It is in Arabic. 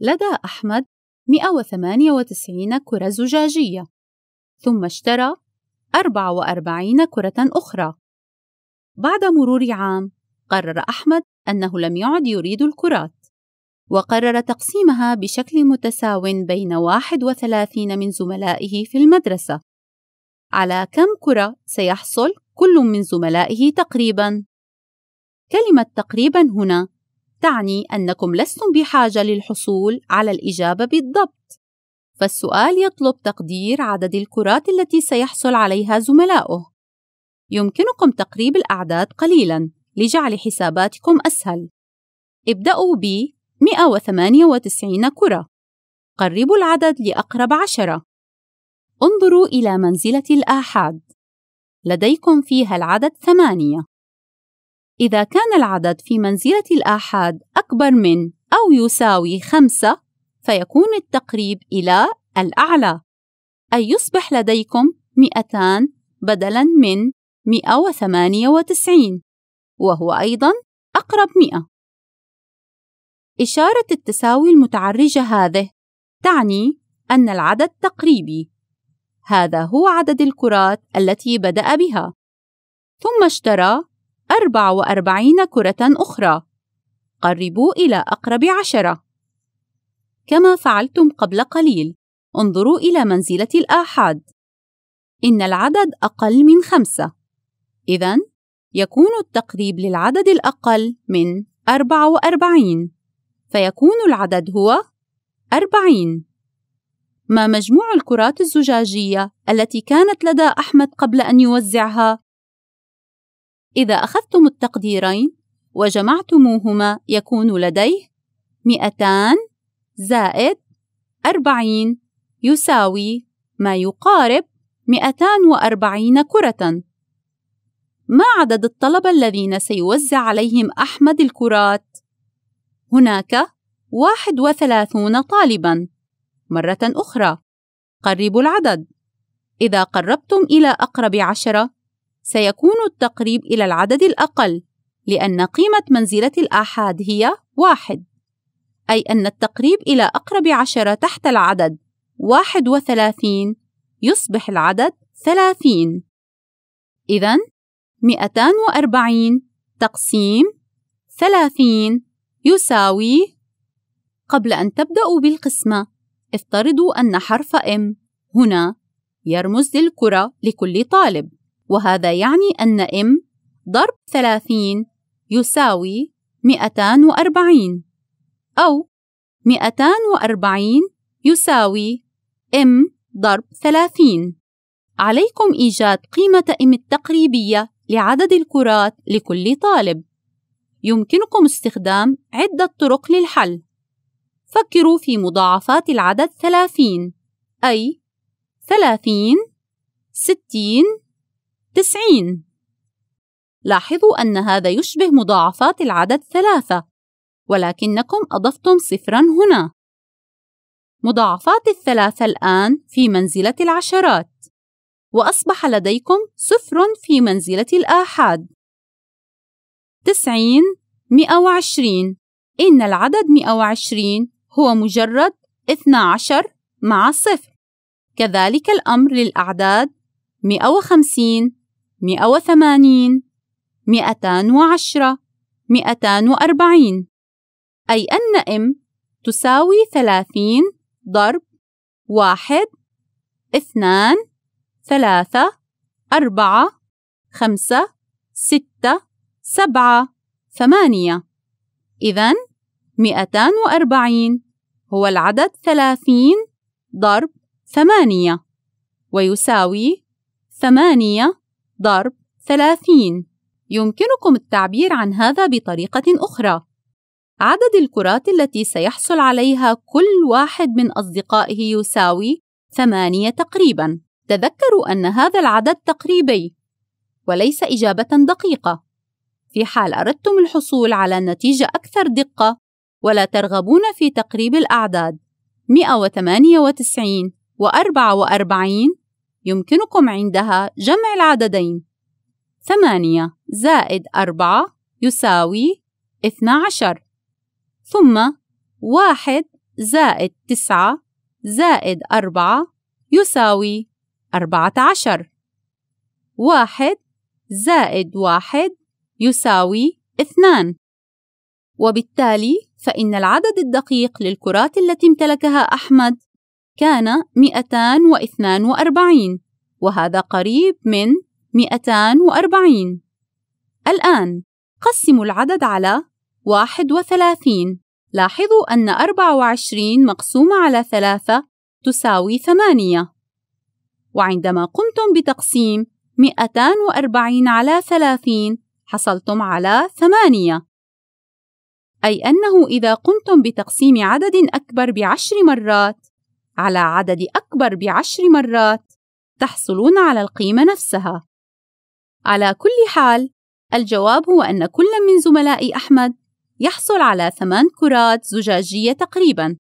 لدى أحمد 198 كرة زجاجية ثم اشترى 44 كرة أخرى بعد مرور عام قرر أحمد أنه لم يعد يريد الكرات وقرر تقسيمها بشكل متساو بين 31 من زملائه في المدرسة على كم كرة سيحصل كل من زملائه تقريبا كلمة تقريبا هنا تعني أنكم لستم بحاجة للحصول على الإجابة بالضبط، فالسؤال يطلب تقدير عدد الكرات التي سيحصل عليها زملاؤه. يمكنكم تقريب الأعداد قليلاً لجعل حساباتكم أسهل. ابدأوا ب 198 كرة. قربوا العدد لأقرب عشرة. انظروا إلى منزلة الآحاد. لديكم فيها العدد ثمانية. إذا كان العدد في منزلة الآحاد أكبر من أو يساوي خمسة فيكون التقريب إلى الأعلى أي يصبح لديكم 200 بدلاً من 198 وهو أيضاً أقرب 100 إشارة التساوي المتعرجة هذه تعني أن العدد تقريبي هذا هو عدد الكرات التي بدأ بها ثم اشترى أربع وأربعين كرة أخرى قربوا إلى أقرب عشرة كما فعلتم قبل قليل انظروا إلى منزلة الآحاد إن العدد أقل من خمسة إذا يكون التقريب للعدد الأقل من 44 فيكون العدد هو 40 ما مجموع الكرات الزجاجية التي كانت لدى أحمد قبل أن يوزعها؟ إذا أخذتم التقديرين وجمعتموهما يكون لديه 200 زائد 40 يساوي ما يقارب 240 كرة. ما عدد الطلبة الذين سيوزع عليهم أحمد الكرات؟ هناك 31 طالبًا. مرة أخرى، قربوا العدد. إذا قربتم إلى أقرب عشرة سيكون التقريب إلى العدد الأقل لأن قيمة منزلة الآحاد هي واحد أي أن التقريب إلى أقرب عشرة تحت العدد واحد وثلاثين يصبح العدد ثلاثين إذن مئتان وأربعين تقسيم ثلاثين يساوي قبل أن تبدأوا بالقسمة افترضوا أن حرف M هنا يرمز للكرة لكل طالب وهذا يعني أن m ضرب 30 يساوي 240 أو 240 يساوي m ضرب 30 عليكم إيجاد قيمة m التقريبية لعدد الكرات لكل طالب يمكنكم استخدام عدة طرق للحل فكروا في مضاعفات العدد 30 أي 30 60 90 لاحظوا أن هذا يشبه مضاعفات العدد ثلاثة ولكنكم أضفتم صفرا هنا مضاعفات الثلاثة الآن في منزلة العشرات وأصبح لديكم صفر في منزلة الآحاد تسعين مئة وعشرين إن العدد مئة وعشرين هو مجرد 12 عشر مع صفر كذلك الأمر للأعداد مئة وخمسين مئة وثمانين مئتان وعشرة مئتان وأربعين أي أن إم تساوي ثلاثين ضرب واحد اثنان ثلاثة أربعة خمسة ستة سبعة ثمانية إذا مئتان وأربعين هو العدد ثلاثين ضرب ثمانية ويساوي ثمانية ضرب 30 يمكنكم التعبير عن هذا بطريقة أخرى عدد الكرات التي سيحصل عليها كل واحد من أصدقائه يساوي ثمانية تقريباً تذكروا أن هذا العدد تقريبي وليس إجابة دقيقة في حال أردتم الحصول على نتيجة أكثر دقة ولا ترغبون في تقريب الأعداد 198 و 44 يمكنكم عندها جمع العددين ثمانية زائد أربعة يساوي 12 ثم واحد زائد تسعة زائد أربعة يساوي 14 واحد زائد واحد يساوي 2 وبالتالي فإن العدد الدقيق للكرات التي امتلكها أحمد كان 242 وهذا قريب من 240 الآن قسموا العدد على 31 لاحظوا أن 24 مقسومة على 3 تساوي 8 وعندما قمتم بتقسيم 240 على 30 حصلتم على 8 أي أنه إذا قمتم بتقسيم عدد أكبر بعشر مرات على عدد أكبر بعشر مرات تحصلون على القيمة نفسها. على كل حال، الجواب هو أن كل من زملاء أحمد يحصل على ثمان كرات زجاجية تقريباً،